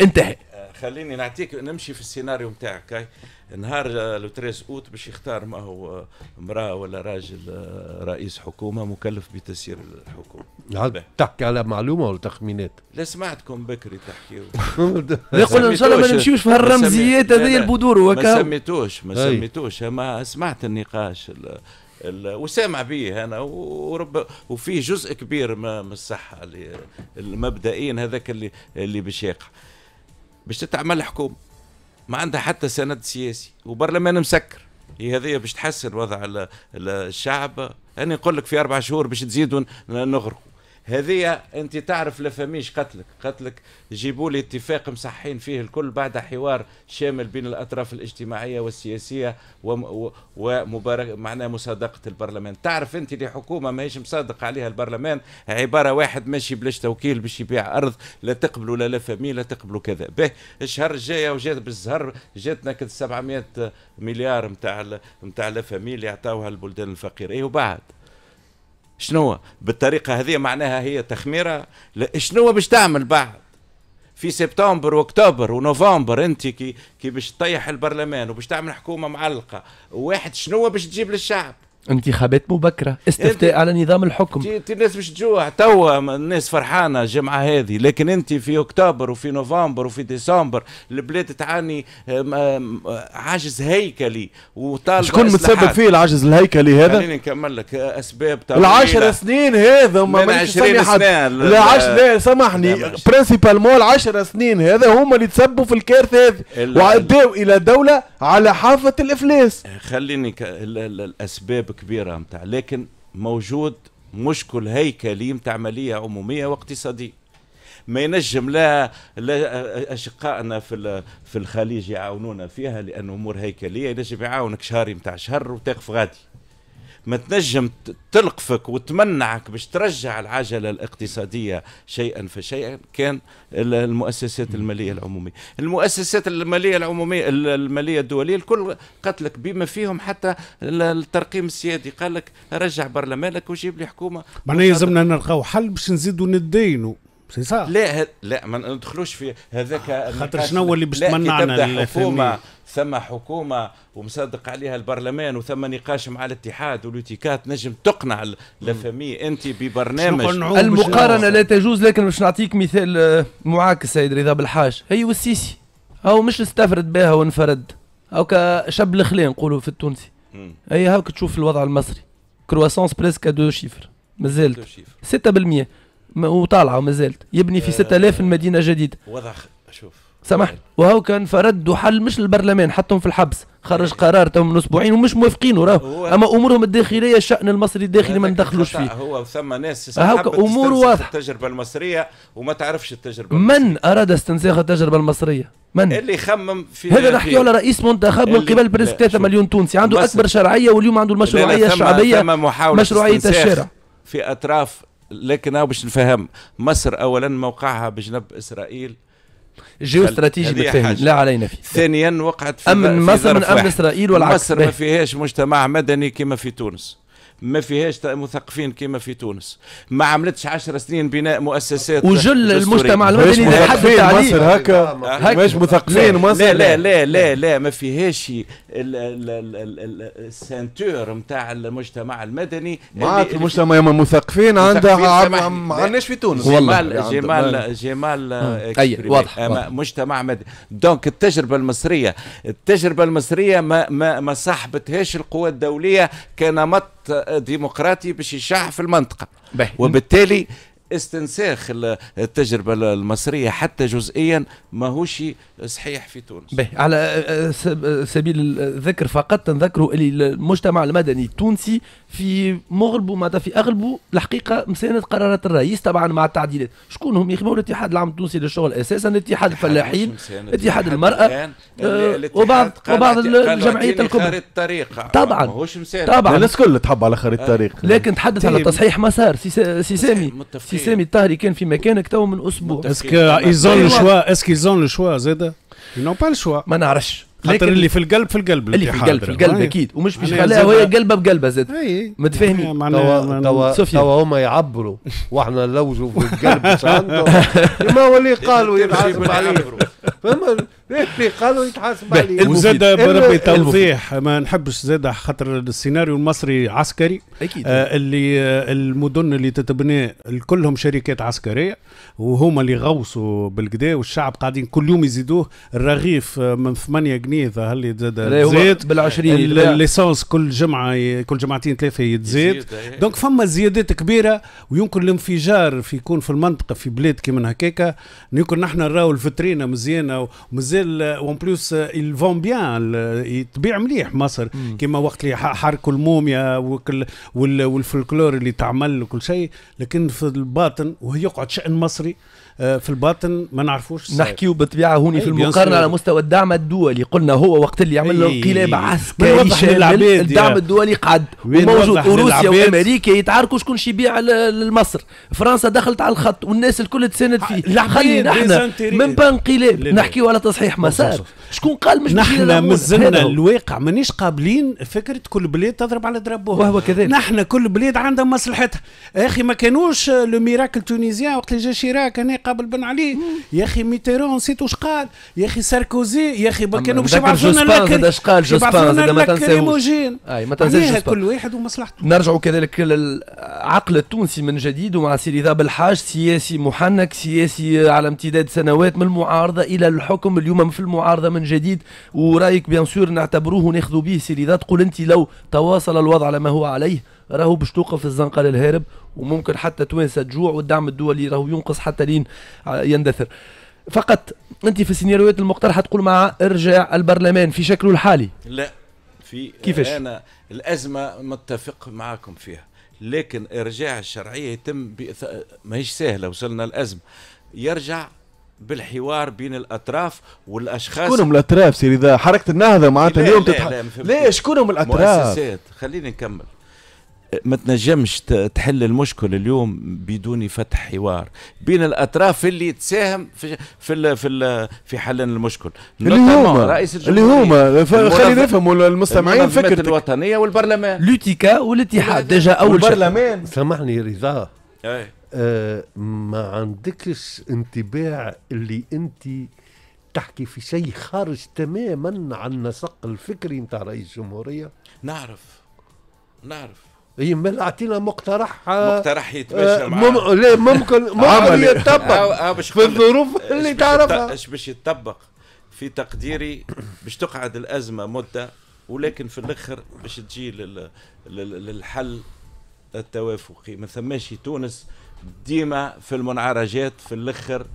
انتهى آه، خليني نعطيك نمشي في السيناريو نتاعك نهار آه، لو تريس اوت باش يختار ما هو آه، امراه ولا راجل آه، رئيس حكومه مكلف بتسيير الحكومه تحكي على معلومه ولا تخمينات؟ لا سمعتكم بكري تحكيو يقول ان شاء الله ما نمشيوش في هالرمزيات هذه البدور وكا ما سميتوش ما سميتوش ما سمعت النقاش وسامع به انا ورب وفيه جزء كبير من الصحه مبدئيا هذاك اللي اللي باش يقع باش تتعمل حكومه ما عندها حتى سند سياسي وبرلمان مسكر هي هذه باش تحسن وضع الشعب انا نقول لك في اربع شهور باش تزيدوا نغرقوا هذه انت تعرف لفاميش قتلك قتلك جيبوا لي اتفاق مصحين فيه الكل بعد حوار شامل بين الاطراف الاجتماعيه والسياسيه ومبارك معناها مصادقه البرلمان تعرف انت اللي حكومه ماهيش مصادق عليها البرلمان عباره واحد ماشي بلاش توكيل باش يبيع ارض لا تقبلوا لا لفامي لا تقبلوا كذا به الشهر الجاي وجات بالزهر جاتنا كذا 700 مليار نتاع نتاع لفامي اللي عطاوها البلدان الفقيره اي وبعد شنو بالطريقه هذه معناها هي تخميره شنو باش تعمل بعد في سبتمبر واكتوبر ونوفمبر انت كي كي باش تطيح البرلمان وباش تعمل حكومه معلقه واحد شنو باش تجيب للشعب انتخابات مبكره استفتاء إيه، على نظام الحكم انت الناس مش تجوع توا الناس فرحانه الجمعه هذه لكن انت في اكتوبر وفي نوفمبر وفي ديسمبر البلاد تعاني عجز هيكلي وطالب شكون متسبب فيه العجز الهيكلي هذا خليني نكمل لك اسباب العشر سنين هذا ما من 20 سنه لا عش... لا سامحني برينسيبال مول 10 سنين هذا هما اللي تسبوا في الكارثه هذه وعداو الى دوله على حافة الإفلاس آه، خليني ك... ال... ال... الأسباب كبيرة متاع لكن موجود مشكل هيكلي متاع عملية عمومية واقتصادية ما ينجم لا, لا آه، اشقائنا في في الخليج يعاونونا فيها لانه امور هيكليه ينجم يعاونك شهري نتاع شهر وتقف غادي ما تنجم تلقفك وتمنعك باش ترجع العجلة الاقتصادية شيئا فشيئا كان المؤسسات المالية العمومية المؤسسات المالية العمومية المالية الدولية الكل قتلك بما فيهم حتى الترقيم السيادي قال لك رجع برلمانك وجيب لي حكومة معناها يلزمنا نلقاو حل باش نزيدوا ندينوا سي صح لا ه... لا ما ندخلوش في هذاك آه، خاطر شنو اللي باش تمنعنا الحكومه ثم حكومه ومصدق عليها البرلمان وثم نقاش مع الاتحاد والوتيكات نجم تقنع لافامي انت ببرنامج المقارنه لا تجوز لكن باش نعطيك مثال آه، معاكس سيد رضا بالحاج هي والسيسي هو مش استفرد بها وانفرد او شاب الخلي نقولوا في التونسي هي هاك تشوف الوضع المصري كرواسونس بريسك دو شيفر مازالت 6% وطالعه وما زالت يبني في 6000 آه، مدينه جديده وضع شوف سامحني وهو كان فرد حل مش البرلمان حطهم في الحبس خرج إيه. قرار تو من اسبوعين ومش موافقينه راهو اما امورهم الداخليه الشان المصري الداخلي ما ندخلوش فيه هو ثم ناس آه، امور واضحه التجربه المصريه وما تعرفش التجربه المصرية. من اراد استنساخ التجربه المصريه من اللي يخمم في هذا نحكي على رئيس منتخب من قبل بريس 3 مليون تونسي عنده اكبر شرعيه واليوم عنده المشروعيه الشعبيه مشروعيه الشارع في اطراف لكن او باش نفهم مصر اولا موقعها بجنب اسرائيل جيو استراتيجي بالفهم لا علينا فيه ثانيا وقعت في امن مصر من امن اسرائيل والعكس مصر ما فيهاش مجتمع مدني كما في تونس ما فيهاش مثقفين كما في تونس ما عملتش 10 سنين بناء مؤسسات وجل المجتمع المدني لحد مصر هكا مش مثقفين مصر لا لا لا لا, ما فيهاش السنتور نتاع المجتمع المدني معناتها المجتمع يما مثقفين عندها ما عندناش في تونس والله جمال جمال واضح آه، مجتمع مدني دونك التجربه المصريه التجربه المصريه ما ما ما صاحبتهاش القوى الدوليه كنمط ديمقراطي باش يشاع في المنطقه وبالتالي استنساخ التجربه المصريه حتى جزئيا ماهوش صحيح في تونس به على أه، أه، أه، سبيل الذكر فقط نذكروا اللي المجتمع المدني التونسي في مغلبه معناتها في اغلبه الحقيقه مساند قرارات الرئيس طبعا مع التعديلات شكون هم يخدموا الاتحاد العام التونسي للشغل اساسا اتحاد الفلاحين اتحاد المراه وبعض وبعض الجمعيات الكبرى طبعا ماهوش مساند طبعا الناس الكل تحب على خريطه الطريق لكن تحدث على تصحيح مسار سي سامي سامي الطهري كان في مكانك تو من اسبوع اسك ايزون لو أيوة. شوا اسك ايزون لو شوا زيد نو با الشوا ما نعرفش خاطر اللي في القلب في القلب اللي في القلب في القلب أيوة. اكيد ومش باش خلاها وهي قلبه بقلبه زاد متفاهمين معناها توا توا هما يعبروا واحنا نلوجوا في القلب ما هو اللي قالوا يلعب عليه إيه، إيه، قالوا يتحاسب عليه وزاد بربي توضيح ما نحبش زاد خاطر السيناريو المصري عسكري اكيد آه اللي آه المدن اللي تتبنى كلهم شركات عسكريه وهما اللي غوصوا بالكدا والشعب قاعدين كل يوم يزيدوه الرغيف آه، من 8 جنيه ظهر لي زاد زاد بال 20 الليسانس كل جمعه كل جمعتين ثلاثه يتزاد إيه. دونك فما زيادات كبيره ويمكن الانفجار في يكون في المنطقه في بلاد كيما هكاكا يمكن نحن نراو الفترينه مزيانه ومزيانه مازال اون بلوس فون بيان تبيع مليح مصر كما وقت اللي حركوا الموميا وكل والفلكلور اللي تعمل وكل شيء لكن في الباطن وهي يقعد شأن مصري آه، في الباطن ما نعرفوش نحكيو بالطبيعه هوني في المقارنه على مستوى الدعم الدولي قلنا هو وقت اللي عمل له انقلاب عسكري الدعم الدولي قعد وموجود وروسيا وامريكا يتعاركوا شكون يبيع لمصر فرنسا دخلت على الخط والناس الكل تساند فيه خلينا احنا من با انقلاب نحكيو على تصحيح مسار شكون قال مش نحن مازلنا الواقع مانيش قابلين فكره كل بلاد تضرب على ضربوها وهو كذلك نحن كل بلاد عندها مصلحتها اخي ما كانوش لو ميراكل تونيزيان وقت اللي جا شيراك هنا قابل بن علي يا اخي ميتيرون نسيت واش قال يا اخي ساركوزي يا اخي كانوا باش يبعثوا لنا لكن اش قال جوسبان زاد آه، ما تنساوش اي ما تنساوش كل واحد ومصلحته نرجعوا كذلك للعقل التونسي من جديد ومع سيري ذا بالحاج سياسي محنك سياسي على امتداد سنوات من المعارضه الى الحكم اليوم في المعارضه من جديد ورايك بيان سور نعتبروه وناخذوا به سيري ذا تقول انت لو تواصل الوضع على ما هو عليه راهو باش توقف الزنقه للهارب وممكن حتى توانسه تجوع والدعم الدولي راهو ينقص حتى لين يندثر فقط انت في السيناريوهات المقترحه تقول مع ارجاع البرلمان في شكله الحالي لا في كيفاش انا الازمه متفق معاكم فيها لكن ارجاع الشرعيه يتم بإث... ماهيش سهله وصلنا الازمه يرجع بالحوار بين الاطراف والاشخاص شكون هم الاطراف سيدي حركه النهضه معناتها اليوم تتح... لا, لا, لا شكون هم الاطراف مؤسسات خليني نكمل ما تنجمش تحل المشكل اليوم بدون فتح حوار بين الاطراف اللي تساهم في في في, في حل المشكل اللي هما رئيس اللي هما خلينا نفهموا المستمعين فكرة الوطنيه والبرلمان لوتيكا والاتحاد ديجا اول والبرلمان سامحني رضا آه ما عندكش انطباع اللي انت تحكي في شيء خارج تماما عن النسق الفكري نتاع رئيس الجمهوريه نعرف نعرف لنا مقترح آه، مقترح يتماشى آه، معاه مم... لا ممكن ممكن يتطبق في الظروف اللي تعرفها اش باش يتطبق في تقديري باش تقعد الازمه مده ولكن في الاخر باش تجي لل... لل... للحل التوافقي ما ثماش تونس ديما في المنعرجات في الاخر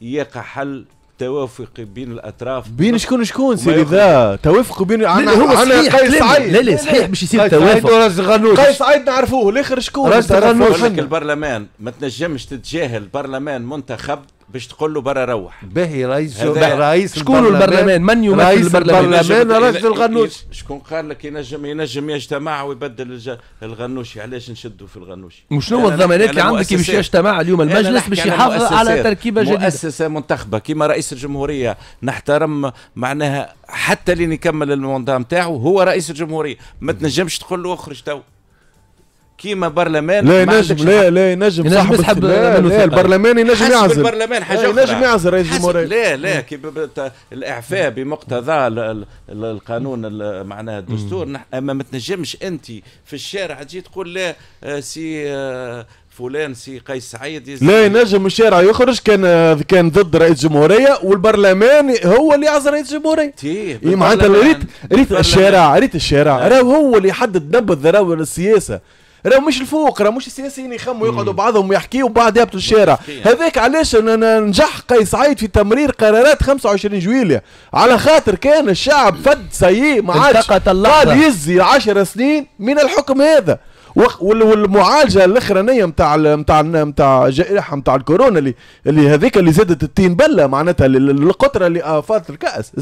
يقع حل توافق بين الاطراف بين شكون شكون سيدي ذا توافق بين عنا هو صحيح قيس عيد لا لا صحيح باش يصير توافق قيس عيد نعرفوه الاخر شكون راجل البرلمان ما تنجمش تتجاهل برلمان منتخب باش تقول له برا روح باهي رئيس رئيس شكون البرلمان من يمثل البرلمان البرلمان راشد الغنوشي شكون قال لك ينجم ينجم يجتمع ويبدل الغنوشي علاش نشدوا في الغنوشي وشنو الضمانات اللي عندك باش يجتمع اليوم المجلس باش يحافظ على تركيبه جديده مؤسسه منتخبه كما رئيس الجمهوريه نحترم معناها حتى لين يكمل الموندام نتاعو هو رئيس الجمهوريه ما تنجمش تقول له اخرج تو كيما برلمان لا ينجم لا لا ينجم ينجم يسحب البرلمان ينجم يعزل البرلمان حاجه اخرى ينجم يعزل رئيس الجمهوريه لا لا الاعفاء بمقتضى القانون معناها الدستور اما ما تنجمش انت في الشارع تجي تقول لا آه، سي آه، فلان سي قيس سعيد لا ينجم الشارع يخرج كان آه، كان ضد رئيس الجمهوريه والبرلمان هو اللي يعزل رئيس الجمهوريه إيه، معناتها ريت ريت الشارع ريت الشارع راه هو اللي يحدد نبذ السياسه راه مش الفوق راه مش السياسيين يخموا يقعدوا بعضهم ويحكيوا بعض يهبطوا الشارع هذاك علاش نجح قيس عايد في تمرير قرارات 25 جويلية على خاطر كان الشعب فد سيء ما عادش قد يزي 10 سنين من الحكم هذا والمعالجه الاخرانيه نتاع نتاع نتاع الجائحه نتاع الكورونا اللي اللي هذيك اللي زادت التين بله معناتها القطره اللي افات الكاس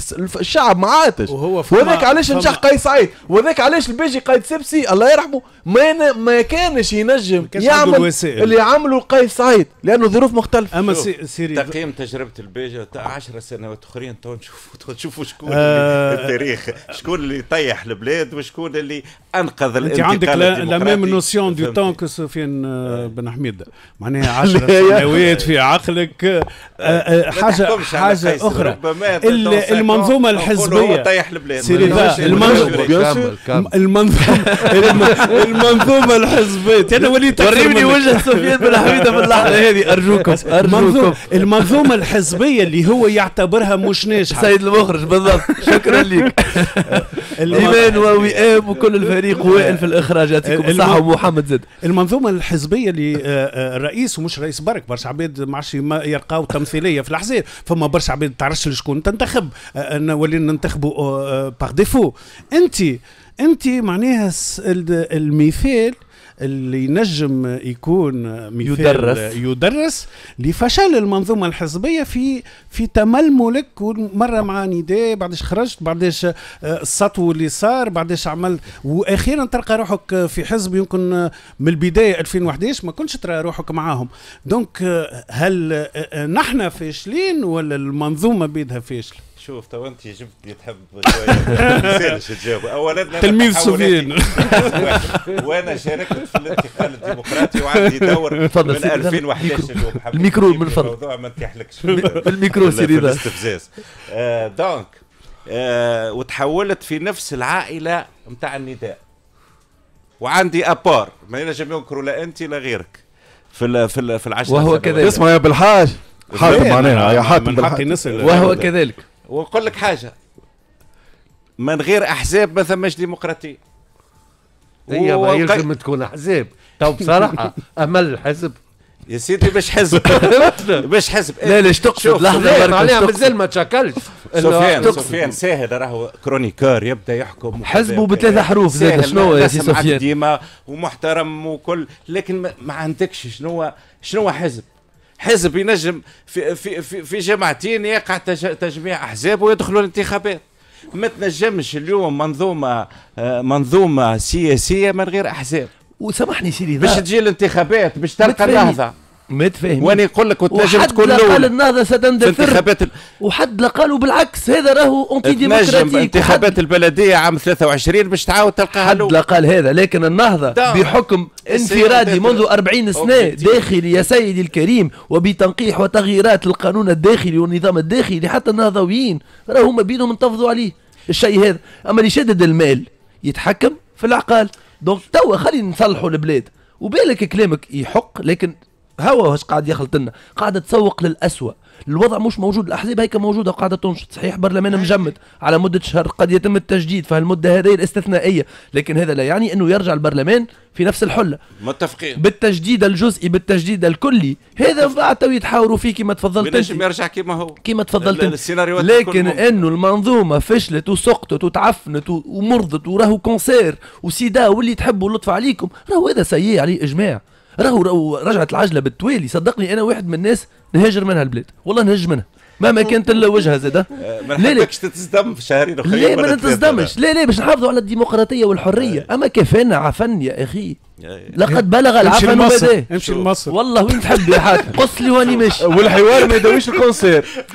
الشعب ما عاتش وهذاك علاش نجح قيس سعيد وهذاك علاش الباجي قايد سبسي الله يرحمه ما ما كانش ينجم يعمل اللي عمله قيس سعيد لانه ظروف مختلفه اما سيري تقييم تجربه الباجي 10 سنوات اخرين تو نشوفوا نشوفوا شكون آه التاريخ شكون اللي طيح البلاد وشكون اللي انقذ الانتقال عندك من نوسيون دو تون كو سفيان آه، آه. بن حميد معناها 10 سنوات في عقلك آه، حاجه حاجه اخرى المنظومه الحزبيه سيري المنظومه الحزبيه انا وليت وريني وجه سفيان بن حميد في اللحظه هذه ارجوكم ارجوكم المنظومه الحزبيه اللي هو يعتبرها مش ناجحه سيد المخرج بالضبط شكرا لك ايمان ووئام وكل الفريق وائل في الاخراجات يعطيكم راحوا محمد زيد المنظومه الحزبيه اللي آه، آه، الرئيس ومش رئيس برك برشا عباد ما عادش يلقاو تمثيليه في الاحزاب فما برشا عباد تعرفش شكون تنتخب آه، ولينا ننتخبوا باغ ديفو انت انت معناها المثال اللي نجم يكون يدرس يدرس لفشل المنظومه الحزبيه في في تململك مره مع نداء بعدش خرجت بعدش آه، السطو اللي صار بعدش عملت واخيرا تلقى روحك في حزب يمكن آه، من البدايه 2011 ما كنتش ترى روحك معاهم دونك آه، هل نحن فاشلين ولا المنظومه بيدها فاشله شوف تو انت جبت تحب شويه تجاوب اولا تلميذ سفيان وانا شاركت في الانتقال الديمقراطي وعندي دور تفضل من 2011 الميكرو من فضلك الموضوع ما نتيحلكش الميكرو سيدي الاستفزاز آه، دونك آه، وتحولت في نفس العائله نتاع النداء وعندي ابار ما ينجم ينكروا لا انت لا غيرك في الـ في الـ في العشره وهو كذلك اسمع يا بالحاج حاتم معناها يا حاتم نسال وهو كذلك ونقول لك حاجه من غير احزاب ما ثماش ديمقراطيه هي ما يلزم تكون احزاب تو بصراحه امل الحزب يا سيدي باش حزب باش حزب لا ليش تقصد لحظه معناها مازال ما تشكلش سفيان سفيان ساهل راهو كرونيكور يبدا يحكم حزبه بثلاث حروف زاد شنو يا سي سفيان ديما ومحترم وكل لكن ما عندكش شنو شنو حزب حزب ينجم في, في, في, في جماعتين يقع تجميع احزاب ويدخلوا الانتخابات ما تنجمش اليوم منظومه آه، منظومه سياسيه من غير احزاب وسامحني سيدي باش تجي الانتخابات باش تلقى النهضه متفاهمين وانا نقول لك وتنجم تكون الاولى وحد قال النهضه ستندثر انتخابات ال... وحد لا قالوا بالعكس هذا راهو اونتي ديمقراطيك انتخابات وحد... البلديه عام 23 باش تعاود تلقاها حد لا قال هذا لكن النهضه دا. بحكم انفرادي منذ 40 سنه داخلي يا سيدي الكريم وبتنقيح وتغييرات القانون الداخلي والنظام الداخلي حتى النهضويين راهو ما بينهم انتفضوا عليه الشيء هذا اما اللي شدد المال يتحكم في العقال دونك توا خلينا نصلحوا البلاد وبالك كلامك يحق لكن هوا واش قاعد يخلط لنا قاعده تسوق للاسوء الوضع مش موجود الاحزاب هيك موجوده وقاعده تنشط صحيح برلمان مجمد على مده شهر قد يتم التجديد فهالمده هذه الاستثنائيه لكن هذا لا يعني انه يرجع البرلمان في نفس الحله متفقين بالتجديد الجزئي بالتجديد الكلي هذا بعد تو يتحاوروا فيه كما تفضلت انت يرجع كما هو كما تفضلت لكن انه المنظومه فشلت وسقطت وتعفنت ومرضت وراهو كونسير وسيدا واللي تحبوا لطف عليكم راهو هذا سيء عليه اجماع راهو راهو رجعت العجله بالتوالي صدقني انا واحد من الناس نهاجر منها البلاد والله نهاجر منها مهما كانت الوجهه زاده آه، ما نحبكش تتصدم في شهرين اخرين لا ما نتصدمش لا لا باش نحافظوا على الديمقراطيه والحريه آه. اما كفانا عفن يا اخي آه، لقد بلغ العفن بداه امشي لمصر والله وين تحب يا حاج قص لي واني ماشي والحوار ما يداويش الكونسير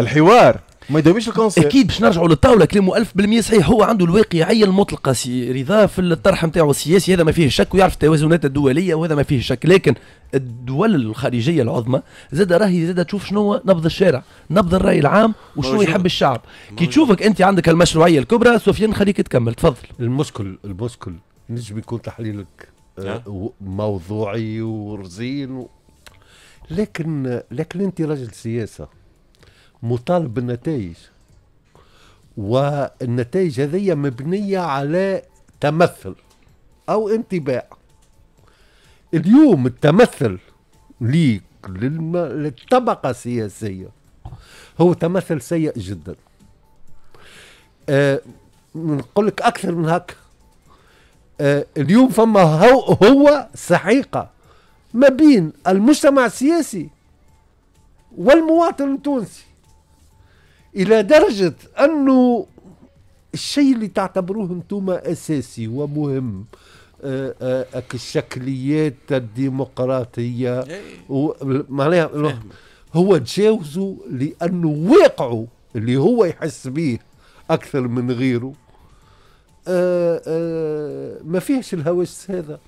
الحوار ما يداويش الكونسير اكيد باش نرجعوا للطاوله كلامه 1000% صحيح هو عنده الواقعيه المطلقه سي رضا في الطرح نتاعو السياسي هذا ما فيه شك ويعرف التوازنات الدوليه وهذا ما فيه شك لكن الدول الخارجيه العظمى زاد راهي زاد تشوف شنو نبض الشارع نبض الراي العام وشنو يحب الشعب كي تشوفك انت عندك المشروعيه الكبرى سفيان خليك تكمل تفضل المشكل المشكل نجم يكون تحليلك آه، نعم. موضوعي ورزين و... لكن لكن انت رجل سياسه مطالب بالنتائج والنتائج هذه مبنية على تمثل أو انطباع اليوم التمثل ليك للم... للطبقة السياسية هو تمثل سيء جدا أه نقول لك أكثر من هك أه اليوم فما هو, هو سحيقة ما بين المجتمع السياسي والمواطن التونسي الى درجه انه الشيء اللي تعتبروه انتم اساسي ومهم آه، آه، الشكليات الديمقراطيه إيه. معناها هو تجاوزه لانه واقعه اللي هو يحس به اكثر من غيره آآ آه، آآ ما فيهش الهوس هذا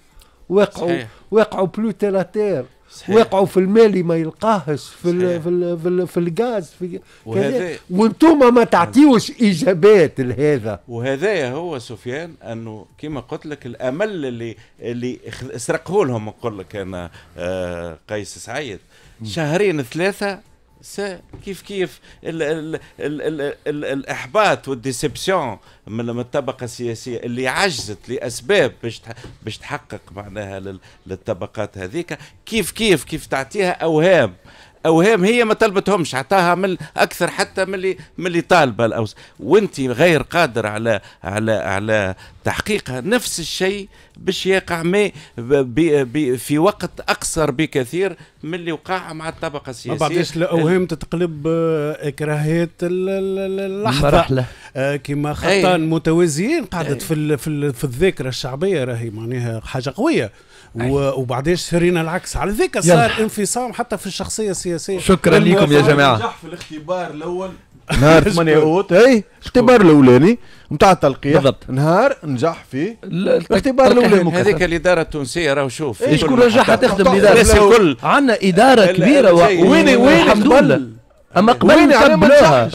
واقعه واقعه بلو تيراتير صحيح. وقعوا في الماء اللي ما يلقاهش في الـ في الـ في, الـ في الغاز في وهذا وانتم ما تعطيوش اجابات لهذا وهذا هو سفيان انه كما قلت لك الامل اللي اللي سرقه لهم نقول لك انا آه قيس سعيد شهرين ثلاثه كيف كيف الـ الـ الـ الـ الـ الاحباط والديسبسيون من الطبقه السياسيه اللي عجزت لاسباب باش باش تحقق معناها للطبقات هذيك كيف كيف كيف تعطيها اوهام اوهام هي ما طلبتهمش عطاها من اكثر حتى من اللي من اللي طالبه الاوس وانت غير قادر على على على تحقيقها نفس الشيء باش يقع ما في وقت اقصر بكثير من اللي وقع مع الطبقه السياسيه ما بعدش الاوهام تتقلب آه، اكراهات اللحظه مرحلة. آه، كما خطان متوازيين قعدت في في الذاكره الشعبيه راهي معناها حاجه قويه أيوة. وبعدين شرينا العكس على ذيك صار انفصام حتى في الشخصيه السياسيه شكرا لكم يا جماعه نجح في الاختبار الاول نهار 8 اوت اي الاختبار الاولاني نتاع التلقيح بالضبط نهار نجح في الاختبار الاولاني هذيك الاداره التونسيه راهو شوف شكون رجعها تخدم الاداره الكل عندنا اداره كبيره وين وين الحمد لله اما يعني قبل كبلوها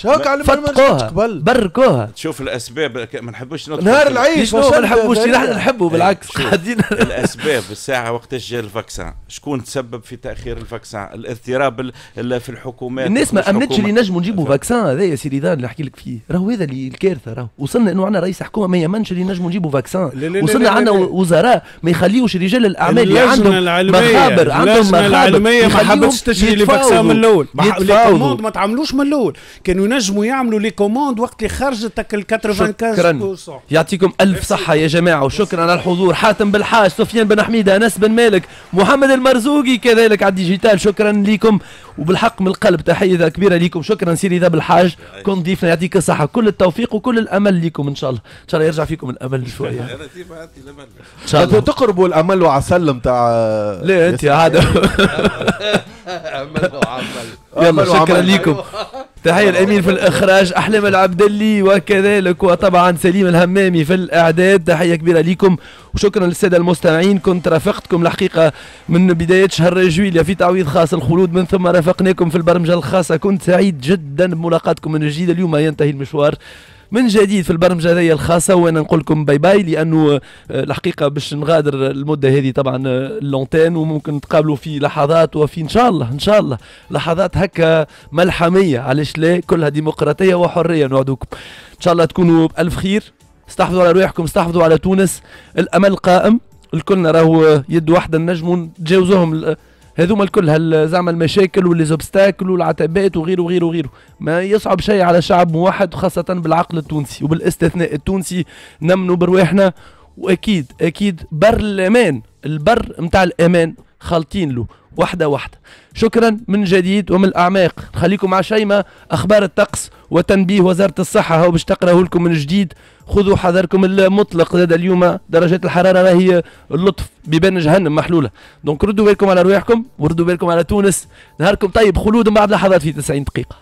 فتقوها بركوها تشوف الاسباب ما نحبوش نهار العيش ما نحبوش نحن نحبوا إيه، بالعكس قاعدين الاسباب الساعه وقتاش جاء الفاكسان شكون تسبب في تاخير الفاكسان الاضطراب في الحكومات الناس ما امنتش اللي نجموا نجيبوا فاكسان هذا يا سيدي اللي نحكي لك فيه راهو هذا اللي الكارثه راهو وصلنا انه عندنا رئيس حكومه ما يامنش اللي نجموا نجيبوا فاكسان وصلنا عندنا وزراء ما يخليوش رجال الاعمال اللي عندهم مخابر عندهم مخابر ما حبتش تشري لي فاكسان من الاول ما تعملوش من الاول كانوا ينجموا يعملوا لي كوموند وقت اللي خرجت 95% يعطيكم الف صحه يا جماعه وشكرا على الحضور حاتم بالحاج سفيان بن حميده انس بن مالك محمد المرزوقي كذلك على الديجيتال شكرا لكم وبالحق من القلب تحيه كبيره لكم شكرا سيدي ذا بالحاج كنت ضيفنا يعطيك الصحه كل التوفيق وكل الامل لكم ان شاء الله ان شاء الله يرجع فيكم الامل شويه ان شاء الله تقربوا الامل وعسل نتاع لا انت هذا امل وعسل يلا شكرا لكم عليكم تحية الأمين في الإخراج أحلام العبدلي وكذلك وطبعا سليم الهمامي في الإعداد تحية كبيرة ليكم وشكرا للسادة المستمعين كنت رافقتكم الحقيقة من بداية شهر جويليا في تعويض خاص الخلود من ثم رافقناكم في البرمجة الخاصة كنت سعيد جدا بملاقاتكم من جديد اليوم ينتهي المشوار من جديد في البرمجه هذه الخاصه وانا نقول لكم باي باي لانه آه، الحقيقه باش نغادر المده هذه طبعا آه، لونتين وممكن نتقابلوا في لحظات وفي ان شاء الله ان شاء الله لحظات هكا ملحميه علاش لا كلها ديمقراطيه وحريه نوعدوكم ان شاء الله تكونوا بالف خير استحفظوا على روحكم استحفظوا على تونس الامل قائم الكلنا راهو يد واحده نجموا نتجاوزوهم هذوما الكل هال زعما المشاكل واللي زوبستاكل والعتبات وغيره وغيره وغيره ما يصعب شيء على شعب موحد وخاصة بالعقل التونسي وبالاستثناء التونسي نمنوا برواحنا واكيد اكيد بر الامان البر نتاع الامان خالطين له واحدة واحدة شكرا من جديد ومن الأعماق خليكم مع شيمة أخبار الطقس وتنبيه وزارة الصحة هو باش لكم من جديد خذوا حذركم المطلق هذا اليوم درجات الحراره راهي اللطف بيبان جهنم محلوله دونك ردوا بالكم على رواحكم وردوا بالكم على تونس نهاركم طيب خلود بعد لحظات في 90 دقيقه